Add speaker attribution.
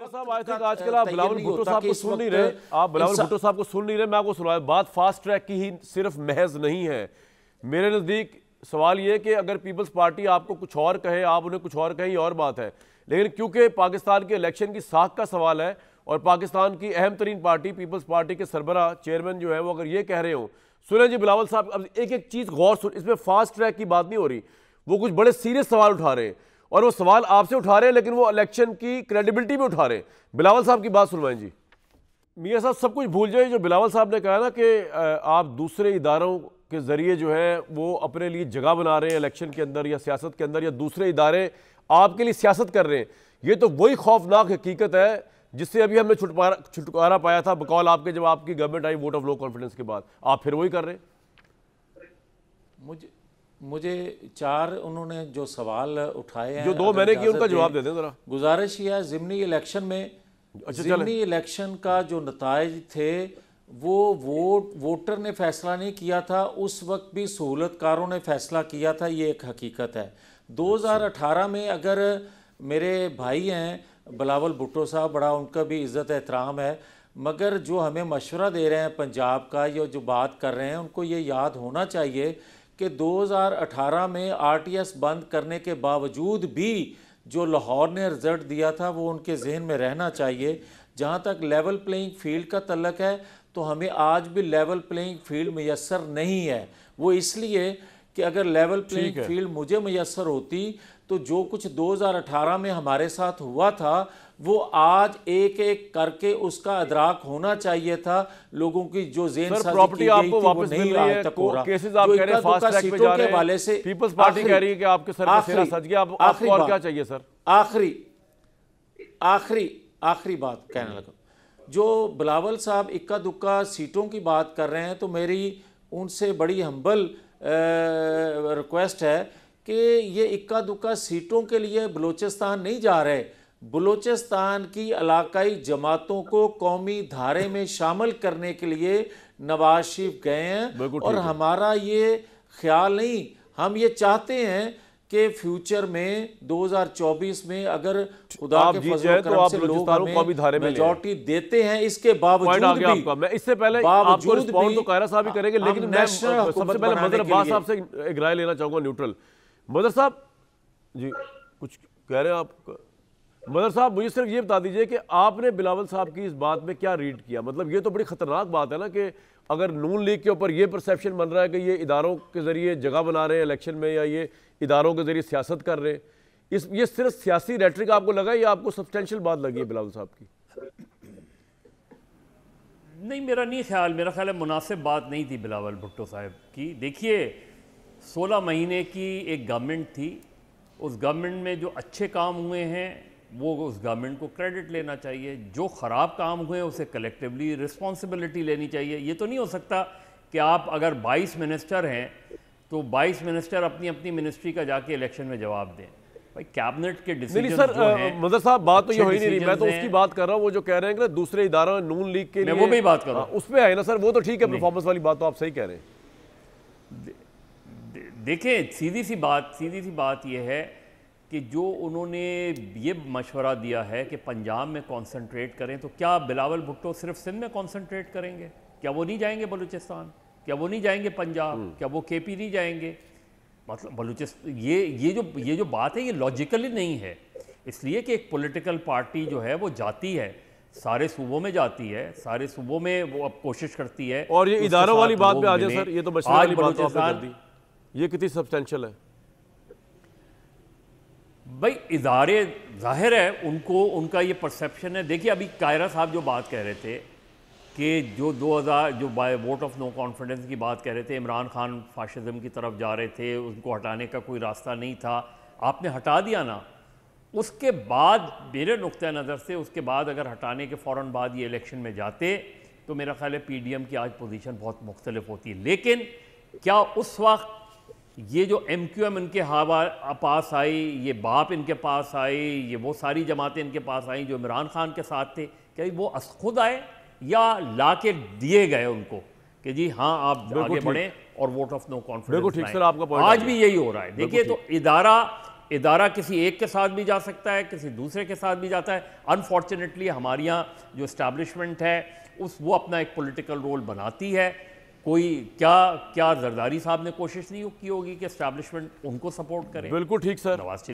Speaker 1: आप बिलावल भुट्टो को मेरे नज़दीक सवाल कुछ और कहे आप उन्हें कुछ और और बात है लेकिन क्योंकि पाकिस्तान के इलेक्शन की साख का सवाल है और पाकिस्तान की अहम तरीन पार्टी पीपल्स पार्टी के सरबरा चेयरमैन जो है वो अगर ये कह रहे हो सुने जी बिलावल साहब अब एक एक चीज़ गौर सुन इसमें फास्ट ट्रैक की बात नहीं हो रही वो कुछ बड़े सीरियस सवाल उठा रहे हैं और वो सवाल आपसे उठा रहे हैं लेकिन वो इलेक्शन की क्रेडिबिलिटी भी उठा रहे हैं बिलावल साहब की बात सुनवाएं जी मियाँ साहब सब कुछ भूल जाए जो बिलावल साहब ने कहा ना कि आप दूसरे इदारों के ज़रिए जो है वो अपने लिए जगह बना रहे हैं इलेक्शन के अंदर या सियासत के अंदर या दूसरे इदारे आपके लिए सियासत कर रहे हैं ये तो वही खौफनाक हकीकत है जिससे अभी हमने छुटकारा छुटकारा पाया था बकौल आपके जब आपकी गवर्नमेंट आई वोट ऑफ लो कॉन्फिडेंस के बाद आप फिर वही कर रहे हैं मुझे मुझे चार
Speaker 2: उन्होंने जो सवाल उठाए हैं जो दो मैंने किए उनका जवाब दे दें जरा गुजारिश यह है ज़िमनी इलेक्शन में अच्छा, ज़िमनी इलेक्शन का जो नतज थे वो वोट वोटर ने फैसला नहीं किया था उस वक्त भी सहूलतकारों ने फैसला किया था ये एक हकीकत है 2018 में अगर मेरे भाई हैं बलावल भुट्टो साहब बड़ा उनका भी इज़्ज़त एहतराम है मगर जो हमें मशवरा दे रहे हैं पंजाब का या जो बात कर रहे हैं उनको ये याद होना चाहिए कि 2018 में आरटीएस बंद करने के बावजूद भी जो लाहौर ने रिजल्ट दिया था वो उनके जहन में रहना चाहिए जहाँ तक लेवल प्लेइंग फील्ड का तलक है तो हमें आज भी लेवल प्लेइंग फील्ड मैसर नहीं है वो इसलिए कि अगर लेवल प्लेइंग फील्ड मुझे मैसर होती तो जो कुछ 2018 में हमारे साथ हुआ था वो आज एक एक करके उसका अदराक होना चाहिए था लोगों की जो जेन प्रॉपर्टी आपको वापस नहीं मिल रही है रहा केसेस आप कह रहे हैं फास्ट ट्रैक पे जा रहे हैं से पीपल्स पार्टी कह रही है कि आपके सर पे सेना सज गया आप आपको और क्या चाहिए सर आखिरी आखिरी आखिरी बात कहने लगा जो बिलावल साहब इक्का दुक्का सीटों की बात कर रहे हैं तो मेरी उनसे बड़ी हम्बल रिक्वेस्ट है कि ये इक्का दुक्का सीटों के लिए बलूचिस्तान नहीं जा रहे बलूचिस्तान की इलाकई जमातों को कौमी धारे में शामिल करने के लिए नवाज शरीफ गए हैं और हमारा ये ख्याल नहीं हम ये चाहते हैं के फ्यूचर में 2024 में अगर खुदा आप के तो आप लोग हमें मेजोरिटी देते हैं इसके बावजूद भी आपका मैं इससे पहले आपको रिस्पांस तो कायरा साहब ही करेंगे लेकिन मैं सबसे पहले मदर अब्बास साहब से
Speaker 1: एक राय लेना चाहूंगा न्यूट्रल मदर साहब जी कुछ कह रहे हैं आप मदर साहब मुझे सिर्फ ये बता दीजिए कि आपने बिलावल साहब की इस बात में क्या रीड किया मतलब ये तो बड़ी ख़तरनाक बात है ना कि अगर नून लीग के ऊपर ये परसेप्शन बन रहा है कि ये इदारों के ज़रिए जगह बना रहे हैं इलेक्शन में या ये इदारों के ज़रिए सियासत कर रहे हैं इस ये सिर्फ सियासी रेटरिक आपको लगा या आपको सब्सटेंशियल बात लगी है बिलावल
Speaker 3: साहब की नहीं मेरा नहीं ख्याल मेरा ख्याल है मुनासिब बात नहीं थी बिलावल भुट्टो साहब की देखिए सोलह महीने की एक गवर्नमेंट थी उस गवर्नमेंट में जो अच्छे काम हुए हैं वो उस गवर्नमेंट को क्रेडिट लेना चाहिए जो ख़राब काम हुए उसे कलेक्टिवली रिस्पॉन्सिबिलिटी लेनी चाहिए ये तो नहीं हो सकता कि आप अगर 22 मिनिस्टर हैं तो 22 मिनिस्टर अपनी अपनी मिनिस्ट्री का जाके इलेक्शन में जवाब दें भाई कैबिनेट के डिसीजन सर मदर साहब बात तो ये हो ही नहीं रही मैं तो उसकी
Speaker 1: बात कर रहा हूँ वो जो कह रहे हैं कि दूसरे इदारा नून लीग के लिए वो भी बात कर रहा हूँ हाँ, उसमें आए ना सर वो तो ठीक है परफॉर्मेंस
Speaker 3: वाली बात तो आप सही कह रहे हैं देखें सीधी सी बात सीधी सी बात यह है कि जो उन्होंने ये मशवरा दिया है कि पंजाब में कॉन्सनट्रेट करें तो क्या बिलावल भुट्टो सिर्फ सिंध में कॉन्सनट्रेट करेंगे क्या वो नहीं जाएंगे बलूचिस्तान क्या वो नहीं जाएंगे पंजाब हम्म। क्या वो के पी नहीं जाएंगे मतलब बलूचिस्तान ये ये जो ये जो बात है ये लॉजिकली नहीं है इसलिए कि एक पोलिटिकल पार्टी जो है वो जाती है सारे सूबों में जाती है सारे सूबों में वो अब कोशिश करती है और ये इदारों वाली बात भी आ जाए सर ये तो आज तो बलूचिस्तान ये कितनी सब्सटेंशियल है भाई इदारे जाहिर है उनको उनका ये परसेप्शन है देखिए अभी कायरा साहब जो बात कह रहे थे कि जो 2000 जो by vote of no confidence की बात कह रहे थे इमरान खान फाशिज़म की तरफ जा रहे थे उनको हटाने का कोई रास्ता नहीं था आपने हटा दिया ना उसके बाद मेरे नुक़ नज़र से उसके बाद अगर हटाने के फ़ौर बाद ये इलेक्शन में जाते तो मेरा ख्याल है पी डी एम की आज पोजीशन बहुत मुख्तलिफ होती है लेकिन क्या उस वक्त ये जो एम क्यू एम इनके हवा पास आई ये बाप इनके पास आई ये वो सारी जमातें इनके पास आई जो इमरान खान के साथ थे क्या वो अस खुद आए या ला के दिए गए उनको कि जी हाँ आप आगे बढ़ें और वोट ऑफ नो कॉन्फिडेंस ठीक सर आपका आज भी यही हो रहा है देखिए तो इदारा इदारा किसी एक के साथ भी जा सकता है किसी दूसरे के साथ भी जाता है अनफॉर्चुनेटली हमारे यहाँ जो इस्टेब्लिशमेंट है उस वो अपना एक पोलिटिकल रोल बनाती है कोई क्या क्या जरदारी साहब ने कोशिश नहीं की होगी कि इस्टेब्लिशमेंट उनको सपोर्ट करे बिल्कुल ठीक सर नवाज